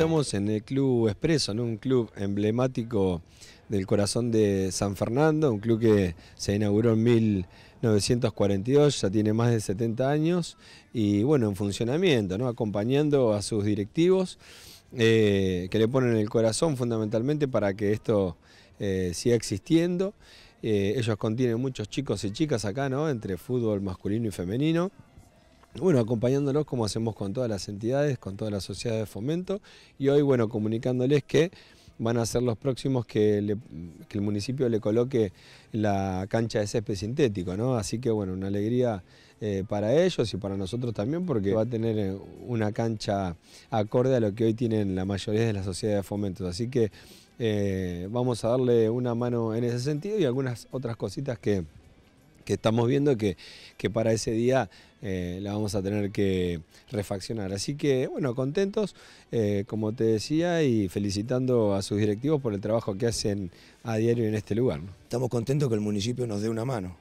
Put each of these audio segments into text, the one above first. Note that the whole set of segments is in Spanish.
estamos en el Club Expreso, un club emblemático del corazón de San Fernando, un club que se inauguró en 1942, ya tiene más de 70 años y bueno, en funcionamiento, acompañando a sus directivos eh, que le ponen el corazón fundamentalmente para que esto eh, siga existiendo. Eh, ellos contienen muchos chicos y chicas acá, ¿no? entre fútbol masculino y femenino bueno, acompañándolos como hacemos con todas las entidades, con todas las sociedades de fomento y hoy, bueno, comunicándoles que van a ser los próximos que, el municipio le coloque la cancha de césped sintético, ¿no? Así que, bueno, una alegría eh, para ellos y para nosotros también porque va a tener eh, una cancha acorde a lo que hoy tienen la mayoría de las sociedades de fomento. Así que eh, vamos a darle una mano en ese sentido y algunas otras cositas que que estamos viendo que, para ese día eh, la vamos a tener que refaccionar. Así que, bueno, contentos, eh, como te decía, y felicitando a sus directivos por el trabajo que hacen a diario en este lugar. Estamos contentos que el municipio nos dé una mano,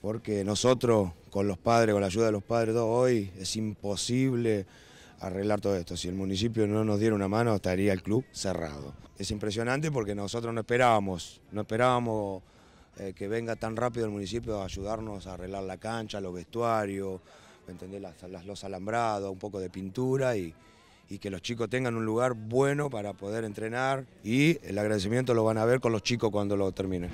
porque nosotros, con los padres, con la ayuda de los padres, hoy es imposible arreglar todo esto. Si el municipio no nos diera una mano, estaría el club cerrado. Es impresionante porque nosotros no esperábamos, no esperábamos eh, que venga tan rápido el municipio a ayudarnos a arreglar la cancha, los vestuarios, ¿entendés? Las, los alambrados, un poco de pintura y, que los chicos tengan un lugar bueno para poder entrenar y el agradecimiento lo van a ver con los chicos cuando lo terminen.